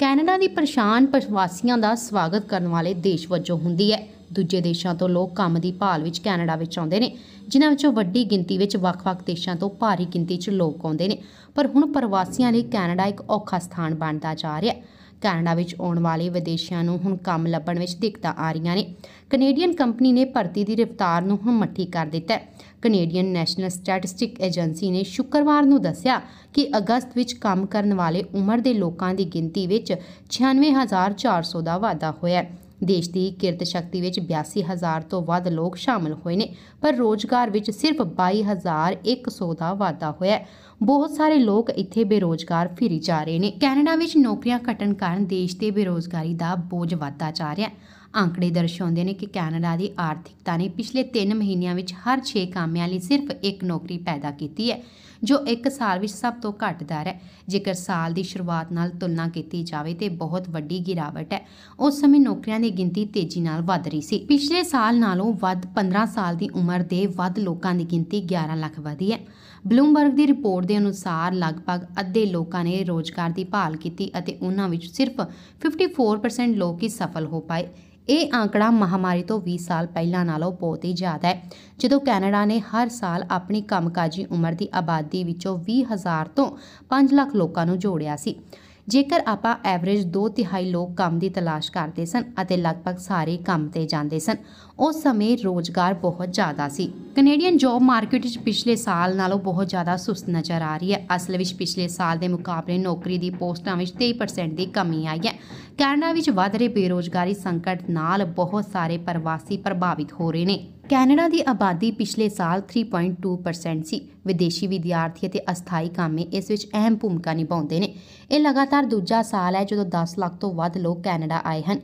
Canada ਦੀ ਪਰੇਸ਼ਾਨ ਪ੍ਰਵਾਸੀਆਂ ਦਾ ਸਵਾਗਤ ਕਰਨ ਵਾਲੇ ਦੇਸ਼ ਵਜੋਂ ਹੁੰਦੀ ਹੈ ਦੂਜੇ ਦੇਸ਼ਾਂ ਤੋਂ ਲੋਕ ਕੰਮ ਦੀ ਭਾਲ ਵਿੱਚ ਕੈਨੇਡਾ ਵਿੱਚ ਆਉਂਦੇ ਨੇ ਜਿਨ੍ਹਾਂ ਵਿੱਚੋਂ ਵੱਡੀ ਗਿਣਤੀ ਵਿੱਚ ਵੱਖ-ਵੱਖ ਦੇਸ਼ਾਂ ਤੋਂ ਭਾਰੀ ਗਿਣਤੀ 'ਚ ਲੋਕ ਆਉਂਦੇ ਨੇ ਪਰ ਹੁਣ ਪ੍ਰਵਾਸੀਆਂ ਲਈ ਕੈਨੇਡਾ ਇੱਕ ਔਖਾ ਸਥਾਨ ਬਣਦਾ ਜਾ ਰਿਹਾ ਹੈ ਕੈਨੇਡਾ ਵਿੱਚ ਆਉਣ ਵਾਲੇ ਵਿਦੇਸ਼ੀਆਂ ਨੂੰ ਹੁਣ ਕੰਮ ਲੱਭਣ ਵਿੱਚ ਦਿੱਕਤਾਂ ਆ ਰਹੀਆਂ ਨੇ ਕੈਨੇਡੀਅਨ ਕੰਪਨੀ ਨੇ ਭਰਤੀ ਦੀ ਰਫ਼ਤਾਰ ਨੂੰ ਹੁਣ ਮੱਠੀ ਕਰ ਦਿੱਤਾ ਹੈ ਕੈਨੇਡੀਅਨ ਨੈਸ਼ਨਲ ਸਟੈਟਿਸਟਿਕ ਏਜੰਸੀ ਨੇ ਸ਼ੁੱਕਰਵਾਰ ਨੂੰ ਦੱਸਿਆ ਕਿ ਅਗਸਤ ਵਿੱਚ ਕੰਮ ਕਰਨ ਵਾਲੇ ਉਮਰ ਦੇ ਲੋਕਾਂ ਦੀ ਗਿਣਤੀ ਵਿੱਚ 96400 ਦਾ ਵਾਧਾ ਹੋਇਆ ਹੈ ਦੇਸ਼ ਦੀ ਕਿਰਤ ਸ਼ਕਤੀ ਵਿੱਚ 82000 ਤੋਂ ਵੱਧ ਲੋਕ ਸ਼ਾਮਲ ਹੋਏ ਨੇ ਪਰ ਰੋਜ਼ਗਾਰ ਵਿੱਚ ਸਿਰਫ 22100 ਦਾ ਵਾਧਾ ਹੋਇਆ ਹੈ ਬਹੁਤ ਸਾਰੇ ਲੋਕ ਇੱਥੇ ਬੇਰੋਜ਼ਗਾਰ ਫਿਰੀ ਜਾ ਰਹੇ ਨੇ ਕੈਨੇਡਾ ਵਿੱਚ ਨੌਕਰੀਆਂ ਘਟਣ ਕਾਰਨ ਦੇਸ਼ ਤੇ ਬੇਰੋਜ਼ਗਾਰੀ ਦਾ ਬੋਝ ਵਧਦਾ ਜਾ ਰਿਹਾ ਹੈ ਆંકੜੇ ਦਰਸਾਉਂਦੇ ਨੇ ਕਿ ਕੈਨੇਡਾ ਦੀ ਆਰਥਿਕਤਾ ਨੇ ਪਿਛਲੇ 3 ਮਹੀਨਿਆਂ ਵਿੱਚ ਹਰ 6 ਕਾਮਿਆਂ ਲਈ ਸਿਰਫ ਇੱਕ ਨੌਕਰੀ ਪੈਦਾ ਕੀਤੀ ਹੈ ਜੋ ਇੱਕ ਸਾਲ ਵਿੱਚ ਸਭ ਤੋਂ ਘੱਟ ਦਰ ਹੈ ਜੇਕਰ ਸਾਲ ਦੀ ਸ਼ੁਰੂਆਤ ਨਾਲ ਤੁਲਨਾ ਕੀਤੀ ਜਾਵੇ ਤੇ ਬਹੁਤ ਵੱਡੀ ਗਿਰਾਵਟ ਹੈ ਉਸ ਸਮੇਂ ਨੌਕਰੀਆਂ ਦੀ ਗਿਣਤੀ ਤੇਜ਼ੀ ਨਾਲ ਵਧ ਰਹੀ ਸੀ ਪਿਛਲੇ ਸਾਲ ਨਾਲੋਂ ਵੱਧ 15 ਸਾਲ ਦੀ ਉਮਰ ਦੇ ਵੱਧ ਲੋਕਾਂ ਦੀ ਗਿਣਤੀ 11 ਲੱਖ ਵਧੀ ਹੈ ਬਲੂਮਬਰਗ ਦੀ ਰਿਪੋਰਟ ਦੇ ਅਨੁਸਾਰ ਲਗਭਗ ਅੱਧੇ ਲੋਕਾਂ ਨੇ ਰੋਜ਼ਗਾਰ ਦੀ ਭਾਲ ਕੀਤੀ ਅਤੇ ਉਹਨਾਂ ਵਿੱਚ ਸਿਰਫ 54% ਲੋਕ ਹੀ ਸਫਲ ਹੋ ਪਾਏ ਇਹ ਆંકੜਾ ਮਹਾਮਾਰੀ ਤੋਂ 20 ਸਾਲ ਪਹਿਲਾਂ ਨਾਲੋਂ ਬਹੁਤ ਹੀ ਜ਼ਿਆਦਾ ਹੈ ਜਦੋਂ ਕੈਨੇਡਾ ਨੇ ਹਰ ਸਾਲ ਆਪਣੀ ਕੰਮਕਾਜੀ ਉਮਰ ਦੀ ਆਬਾਦੀ ਵਿੱਚੋਂ 20000 ਤੋਂ 5 ਲੱਖ ਲੋਕਾਂ ਨੂੰ ਜੋੜਿਆ ਸੀ ਜੇਕਰ ਆਪਾਂ ਐਵਰੇਜ 2 ਤਿਹਾਈ ਲੋਕ ਕੰਮ ਦੀ ਤਲਾਸ਼ ਕਰਦੇ ਸਨ ਅਤੇ ਲਗਭਗ ਸਾਰੇ ਕੰਮ ਤੇ ਜਾਂਦੇ ਸਨ ਉਸ ਸਮੇਂ ਰੋਜ਼ਗਾਰ ਬਹੁਤ ਜ਼ਿਆਦਾ ਸੀ ਕੈਨੇਡੀਅਨ ਜੌਬ ਮਾਰਕੀਟ ਵਿੱਚ ਪਿਛਲੇ ਸਾਲ ਨਾਲੋਂ ਬਹੁਤ ਜ਼ਿਆਦਾ ਸੁਸਤ ਨਜ਼ਰ ਆ ਰਹੀ ਹੈ ਅਸਲ ਵਿੱਚ ਪਿਛਲੇ ਸਾਲ ਦੇ ਮੁਕਾਬਲੇ ਨੌਕਰੀ ਦੀ ਪੋਸਟਾਂ ਵਿੱਚ 23% ਦੀ ਕਮੀ ਆਈ ਹੈ ਕੈਨੇਡਾ ਵਿੱਚ ਵੱਧ ਰਹੇ ਬੇਰੋਜ਼ਗਾਰੀ ਸੰਕਟ ਨਾਲ ਬਹੁਤ ਸਾਰੇ ਪ੍ਰਵਾਸੀ ਪ੍ਰਭਾਵਿਤ ਹੋ ਰਹੇ ਨੇ ਕੈਨੇਡਾ ਦੀ ਆਬਾਦੀ ਪਿਛਲੇ ਸਾਲ 3.2% ਸੀ ਵਿਦੇਸ਼ੀ ਵਿਦਿਆਰਥੀ ਅਤੇ ਅਸਥਾਈ ਕਾਮੇ ਇਸ ਵਿੱਚ ਅਹਿਮ ਭੂਮਿਕਾ ਨਿਭਾਉਂਦੇ ਨੇ ਇਹ ਲਗਾਤਾਰ ਦੂਜਾ ਸਾਲ ਹੈ ਜਦੋਂ 10 ਲੱਖ ਤੋਂ ਵੱਧ ਲੋਕ ਕੈਨੇਡਾ ਆਏ ਹਨ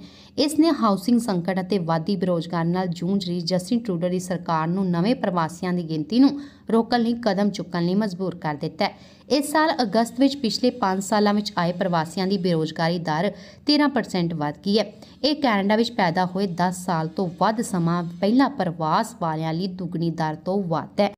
ਇਸ ਨੇ ਹਾਊਸਿੰਗ ਸੰਕਟ ਅਤੇ ਵਾਧੀ ਬੇਰੋਜ਼ਗਾਰੀ ਨਾਲ ਜੂਝ ਰਹੀ ਜਸਟਿਨ ਟਰੂਡੋ ਦੀ ਸਰਕਾਰ ਨੂੰ ਨਵੇਂ ਪ੍ਰਵਾਸੀਆਂ ਦੀ ਗਿਣਤੀ ਨੂੰ ਰੋਕਣ ਲਈ ਕਦਮ ਚੁੱਕਣ ਲਈ ਮਜਬੂਰ ਕਰ ਦਿੱਤਾ ਹੈ ਇਸ ਸਾਲ ਅਗਸਤ ਵਿੱਚ ਪਿਛਲੇ 5 ਸਾਲਾਂ ਵਿੱਚ ਆਏ ਪ੍ਰਵਾਸੀਆਂ ਦੀ ਬੇਰੋਜ਼ਗਾਰੀ ਦਰ 13% ਵਧ ਗਈ ਹੈ ਇਹ ਕੈਨੇਡਾ ਵਿੱਚ ਪੈਦਾ ਹੋਏ 10 ਸਾਲ ਤੋਂ ਵੱਧ ਸਮਾਂ ਪਹਿਲਾਂ ਪ੍ਰਵਾਸ ਵਾਲਿਆਂ ਲਈ ਦੁੱਗਣੀ ਦਰ ਤੋਂ ਵੱਧ ਹੈ